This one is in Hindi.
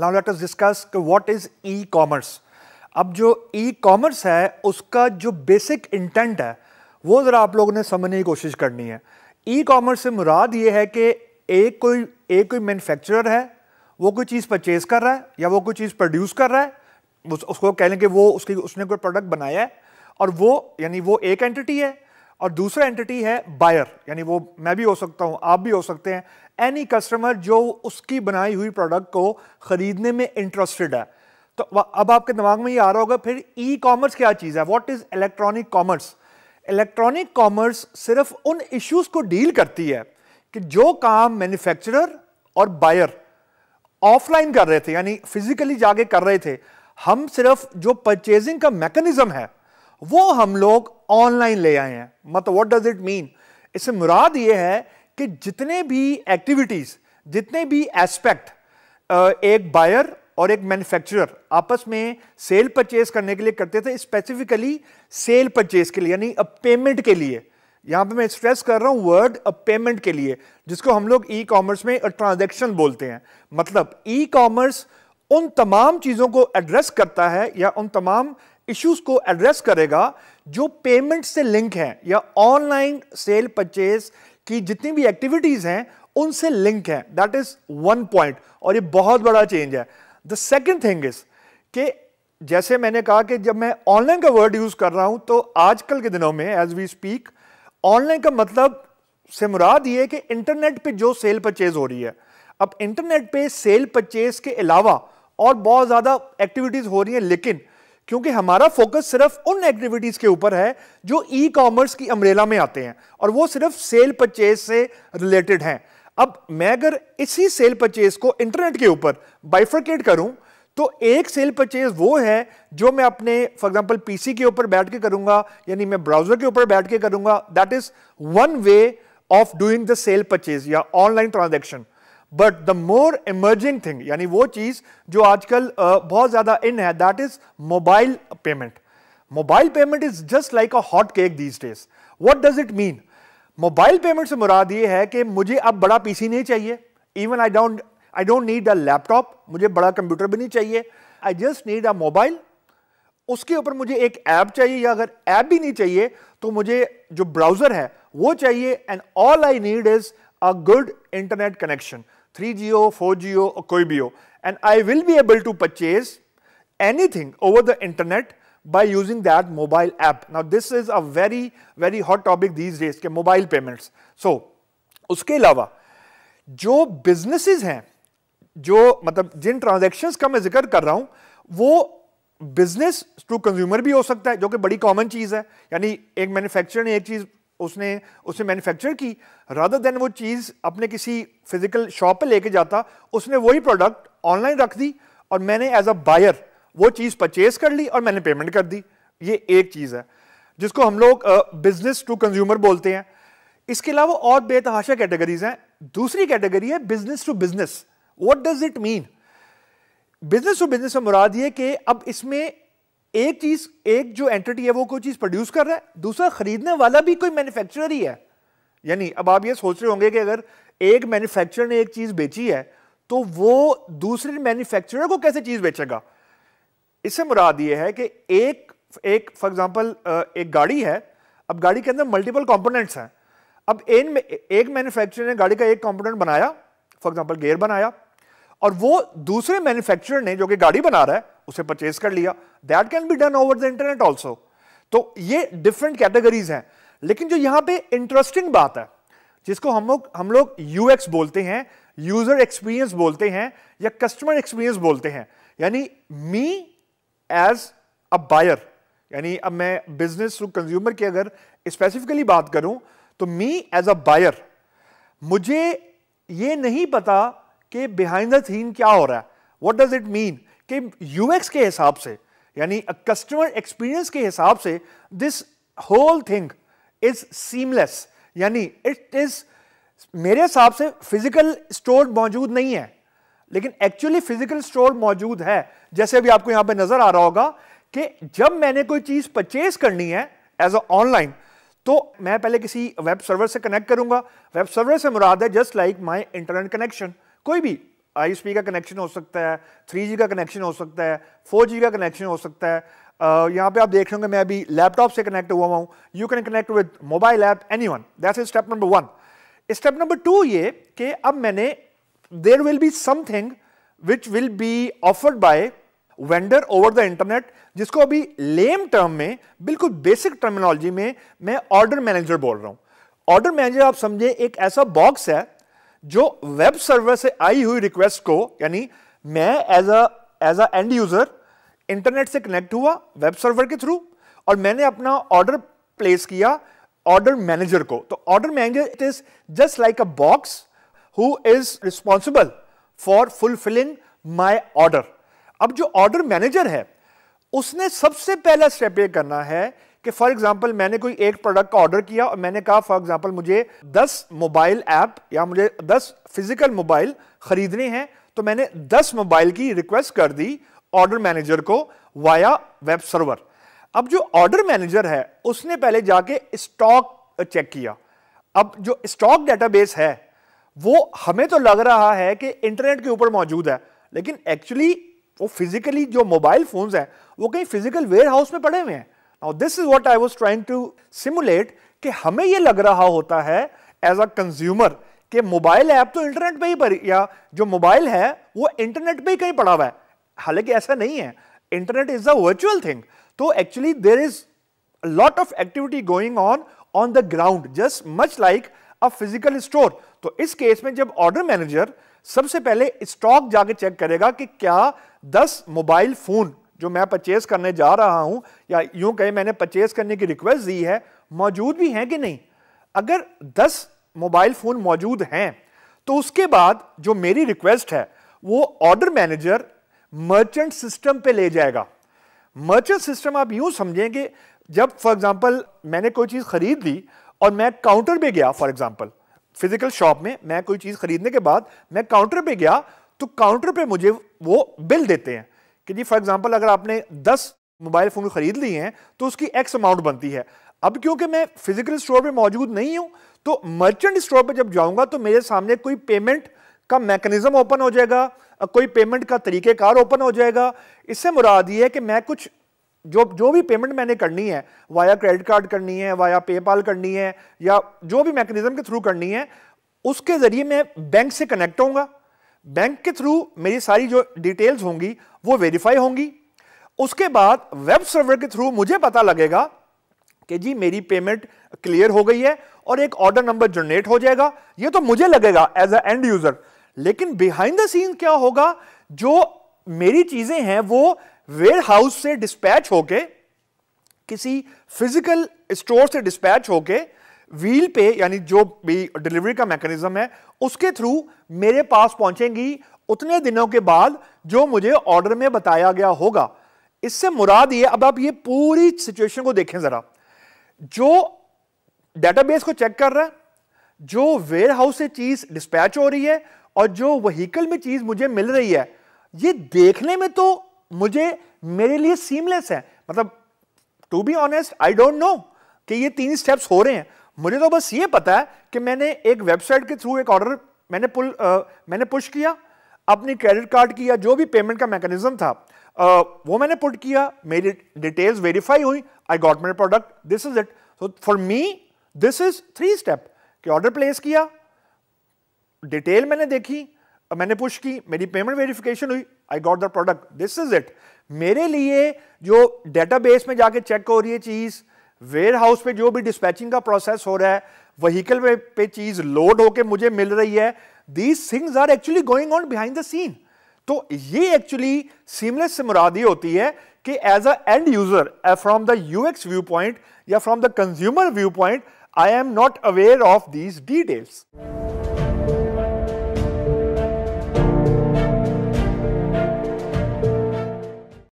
now let us discuss what is e commerce अब जो ई कॉमर्स है उसका जो बेसिक इंटेंट है वो ज़रा आप लोगों ने समझने की कोशिश करनी है ई कॉमर्स से मुराद ये है कि एक कोई एक कोई मैन्युफैक्चरर है वो कोई चीज़ परचेज कर रहा है या वो कोई चीज़ प्रोड्यूस कर रहा है उस, उसको कह लें कि वो उसकी उसने कोई प्रोडक्ट बनाया है और वो यानी वो एक एंटिटी है और दूसरा एंटिटी है बायर यानी वो मैं भी हो सकता हूँ आप भी हो सकते हैं एनी कस्टमर जो उसकी बनाई हुई प्रोडक्ट को ख़रीदने में इंटरेस्टेड है तो अब आपके दिमाग में ये आ रहा होगा फिर ई कॉमर्स क्या चीज़ है what is electronic commerce electronic commerce सिर्फ उन इश्यूज़ को डील करती है कि जो काम मैन्युफैक्चरर और बायर ऑफलाइन कर रहे थे यानी फिजिकली जाके कर रहे थे हम सिर्फ जो परचेजिंग का मैकेनिज्म है वो हम लोग ऑनलाइन ले आए हैं मतलब व्हाट डज इट मीन इससे मुराद ये है कि जितने भी एक्टिविटीज़ जितने भी एस्पेक्ट एक बायर और एक मैन्युफैक्चरर आपस में सेल परचेज करने के लिए करते थे स्पेसिफिकली सेल परचेज के लिए यानी अ पेमेंट के लिए यहां पे मैं स्ट्रेस कर रहा हूं वर्ड अ पेमेंट के लिए जिसको हम लोग ई कॉमर्स में ट्रांजेक्शन बोलते हैं मतलब ई कॉमर्स उन तमाम चीज़ों को एड्रेस करता है या उन तमाम इश्यूज को एड्रेस करेगा जो पेमेंट से लिंक हैं या ऑनलाइन सेल परचेज की जितनी भी एक्टिविटीज हैं उनसे लिंक हैं दैट इज वन पॉइंट और ये बहुत बड़ा चेंज है द सेकेंड थिंग इज के जैसे मैंने कहा कि जब मैं ऑनलाइन का वर्ड यूज कर रहा हूं तो आजकल के दिनों में एज वी स्पीक ऑनलाइन का मतलब से मुराद ये कि इंटरनेट पे जो सेल परचेज हो रही है अब इंटरनेट पे सेल परचेज के अलावा और बहुत ज़्यादा एक्टिविटीज़ हो रही हैं लेकिन क्योंकि हमारा फोकस सिर्फ उन एक्टिविटीज़ के ऊपर है जो ई कॉमर्स की अमरेला में आते हैं और वो सिर्फ सेल परचेज से रिलेटेड हैं अब मैं अगर इसी सेल परचेज को इंटरनेट के ऊपर बाइफर्केट करूं तो एक सेल परचेज वो है जो मैं अपने फॉर एग्जांपल पीसी के ऊपर बैठ के करूंगा यानी मैं ब्राउजर के ऊपर बैठ के करूंगा that is one way of doing the sale purchase या online transaction but the more emerging thing यानी वो चीज जो आजकल बहुत ज्यादा इन है that is mobile payment mobile payment is just like a hot cake these days what does it mean mobile payment से मुराद ये है कि मुझे अब बड़ा पीसी नहीं चाहिए even I don't I don't need a laptop मुझे बड़ा कंप्यूटर भी नहीं चाहिए I just need a mobile उसके ऊपर मुझे एक ऐप चाहिए या अगर ऐप भी नहीं चाहिए तो मुझे जो ब्राउजर है वो चाहिए and all I need is a good internet connection three G or four G or कोई भी हो and I will be able to purchase anything over the internet by using that mobile app now this is a very very hot topic these days के मोबाइल पेमेंट्स सो उसके अलावा जो बिजनेसिस हैं जो मतलब जिन ट्रांजेक्शन का मैं जिक्र कर रहा हूं वो बिजनेस टू कंज्यूमर भी हो सकता है जो कि बड़ी कॉमन चीज है यानी एक मैन्युफैक्चरर ने एक चीज उसने उसे मैन्युफैक्चर की रादर देन वो चीज़ अपने किसी फिजिकल शॉप पे लेके जाता उसने वही प्रोडक्ट ऑनलाइन रख दी और मैंने एज अ बायर वो चीज़ परचेज कर ली और मैंने पेमेंट कर दी ये एक चीज़ है जिसको हम लोग बिजनेस टू कंज्यूमर बोलते हैं इसके अलावा और बेतहाशा कैटेगरीज हैं दूसरी कैटेगरी है business to business what does it mean business to business में मुराद ये कि अब इसमें एक चीज एक जो एंटिटी है वो कोई चीज प्रोड्यूस कर रहा है दूसरा खरीदने वाला भी कोई मैन्युफैक्चरर ही है यानी अब आप ये सोच रहे होंगे कि अगर एक मैन्युफैक्चरर ने एक चीज बेची है तो वो दूसरे मैन्युफैक्चरर को कैसे चीज बेचेगा इससे मुराद ये है कि एक एक फॉर एग्जांपल एक गाड़ी है अब गाड़ी के अंदर मल्टीपल कंपोनेंट्स हैं अब इन एक मैन्युफैक्चरर ने गाड़ी का एक कंपोनेंट बनाया फॉर एग्जांपल गेयर बनाया और वो दूसरे मैन्युफैक्चरर ने जो कि गाड़ी बना रहा है उसे परचेज कर लिया that can be done over the internet also तो ये डिफरेंट कैटेगरीज हैं लेकिन जो यहां पे इंटरेस्टिंग बात है जिसको हम लोग हम लोग यूएक्स बोलते हैं यूजर एक्सपीरियंस बोलते हैं या कस्टमर एक्सपीरियंस बोलते हैं यानी मी एज अ बायर यानी अब मैं बिजनेस टू कंज्यूमर की अगर स्पेसिफिकली बात करूं तो मी एज अ बायर मुझे ये नहीं पता कि बिहाइंड द थीम क्या हो रहा है व्हाट डज इट मीन कि यूएक्स के हिसाब से यानी कस्टमर एक्सपीरियंस के हिसाब से this whole thing is seamless यानी इट इज मेरे हिसाब से फिजिकल स्टोर मौजूद नहीं है लेकिन एक्चुअली फिजिकल स्टोर मौजूद है जैसे अभी आपको यहां पे नजर आ रहा होगा कि जब मैंने कोई चीज परचेज करनी है एज अ ऑनलाइन तो मैं पहले किसी वेब सर्वर से कनेक्ट करूंगा वेब सर्वर से मुराद है just like my internet connection कोई भी आई का कनेक्शन हो सकता है थ्री का कनेक्शन हो सकता है फोर का कनेक्शन हो सकता है Uh, यहाँ पे आप देख रहे होंगे मैं अभी लैपटॉप से कनेक्ट हुआ हूँ you can connect with mobile app anyone that is step number one step number two ये कि अब मैंने there will be something which will be offered by vendor over the internet जिसको अभी लेम टर्म में बिल्कुल बेसिक टर्मिनोलॉजी में मैं ऑर्डर मैनेजर बोल रहा हूँ ऑर्डर मैनेजर आप समझे एक ऐसा बॉक्स है जो वेब सर्वर से आई हुई रिक्वेस्ट को यानी मैं as a a end user internet से कनेक्ट हुआ वेब सर्वर के थ्रू और मैंने अपना ऑर्डर प्लेस किया ऑर्डर मैनेजर को तो order manager it is just like a box who is responsible for fulfilling my order अब जो ऑर्डर मैनेजर है उसने सबसे पहला स्टेप ये करना है कि फॉर एग्जांपल मैंने कोई एक प्रोडक्ट का ऑर्डर किया और मैंने कहा फॉर एग्जांपल मुझे 10 मोबाइल ऐप या मुझे 10 फिजिकल मोबाइल खरीदने हैं तो मैंने 10 मोबाइल की रिक्वेस्ट कर दी ऑर्डर मैनेजर को वाया वेब सर्वर अब जो ऑर्डर मैनेजर है उसने पहले जाके स्टॉक चेक किया अब जो स्टॉक डेटाबेस है वो हमें तो लग रहा है कि इंटरनेट के ऊपर मौजूद है लेकिन एक्चुअली वो फिजिकली जो मोबाइल फोन्स हैं वो कहीं फिजिकल वेयर हाउस में पड़े हुए हैं now this is what I was trying to simulate कि हमें ये लग रहा होता है एज अ कंज्यूमर कि मोबाइल ऐप तो इंटरनेट पे ही पर या जो मोबाइल है वो इंटरनेट पे ही कहीं पड़ा हुआ है हालांकि ऐसा नहीं है internet is a virtual thing तो actually there is lot of activity going on on the ground just much like a physical store तो इस केस में जब ऑर्डर मैनेजर सबसे पहले स्टॉक जाके चेक करेगा कि क्या दस मोबाइल फोन जो मैं परचेज करने जा रहा हूं या यूं कहे मैंने परचेज करने की रिक्वेस्ट दी है मौजूद भी हैं कि नहीं अगर 10 मोबाइल फ़ोन मौजूद हैं तो उसके बाद जो मेरी रिक्वेस्ट है वो ऑर्डर मैनेजर मर्चेंट सिस्टम पे ले जाएगा मर्चेंट सिस्टम आप यूं समझें कि जब फॉर एग्ज़ाम्पल मैंने कोई चीज़ ख़रीद ली और मैं काउंटर पे गया फॉर एग्ज़ाम्पल फिजिकल शॉप में मैं कोई चीज़ ख़रीदने के बाद मैं काउंटर पे गया तो काउंटर पे मुझे वो बिल देते हैं कि जी फॉर एग्जांपल अगर आपने 10 मोबाइल फ़ोन ख़रीद लिए हैं तो उसकी एक्स अमाउंट बनती है अब क्योंकि मैं फिजिकल स्टोर पर मौजूद नहीं हूँ तो मर्चेंट स्टोर पर जब जाऊँगा तो मेरे सामने कोई पेमेंट का मैकेनिज्म ओपन हो जाएगा कोई पेमेंट का तरीक़ेकार ओपन हो जाएगा इससे मुराद ये है कि मैं कुछ जो जो भी पेमेंट मैंने करनी है वाया क्रेडिट कार्ड करनी है वाया पेपाल करनी है या जो भी मैकेनिज्म के थ्रू करनी है उसके ज़रिए मैं बैंक से कनेक्ट होऊंगा बैंक के थ्रू मेरी सारी जो डिटेल्स होंगी वो वेरीफाई होंगी उसके बाद वेब सर्वर के थ्रू मुझे पता लगेगा कि जी मेरी पेमेंट क्लियर हो गई है और एक ऑर्डर नंबर जनरेट हो जाएगा ये तो मुझे लगेगा एज अ एंड यूजर लेकिन बिहाइंड द सीन क्या होगा जो मेरी चीजें हैं वो वेयर हाउस से डिस्पैच होके किसी फिजिकल स्टोर से डिस्पैच होके व्हील पे यानी जो भी डिलीवरी का मैकेनिज्म है उसके थ्रू मेरे पास पहुंचेंगी उतने दिनों के बाद जो मुझे ऑर्डर में बताया गया होगा इससे मुराद ये अब आप ये पूरी सिचुएशन को देखें जरा जो डेटाबेस को चेक कर रहा है जो वेयर हाउस से चीज डिस्पैच हो रही है और जो वहीकल में चीज मुझे मिल रही है ये देखने में तो मुझे मेरे लिए सीमलेस है मतलब to be honest I don't know कि ये तीन स्टेप्स हो रहे हैं मुझे तो बस ये पता है कि मैंने एक वेबसाइट के थ्रू एक ऑर्डर मैंने पुल आ, मैंने पुश किया अपनी क्रेडिट कार्ड की या जो भी पेमेंट का मैकेनिज्म था आ, वो मैंने पुट किया मेरी डिटेल्स वेरीफाई हुई I got my product this is it so for me this is three step कि ऑर्डर प्लेस किया डिटेल मैंने देखी मैंने पुश की मेरी पेमेंट वेरिफिकेशन हुई I got the product this is it मेरे लिए जो डेटाबेस में जाके चेक हो रही है चीज़ वेयर हाउस पे जो भी डिस्पैचिंग का प्रोसेस हो रहा है वहीकल पे, पे चीज लोड होके मुझे मिल रही है these things are actually going on behind the scene तो ये एक्चुअली सीमलेस से मुरादी होती है कि as a end user from the UX view point या from the consumer view point I am not aware of these details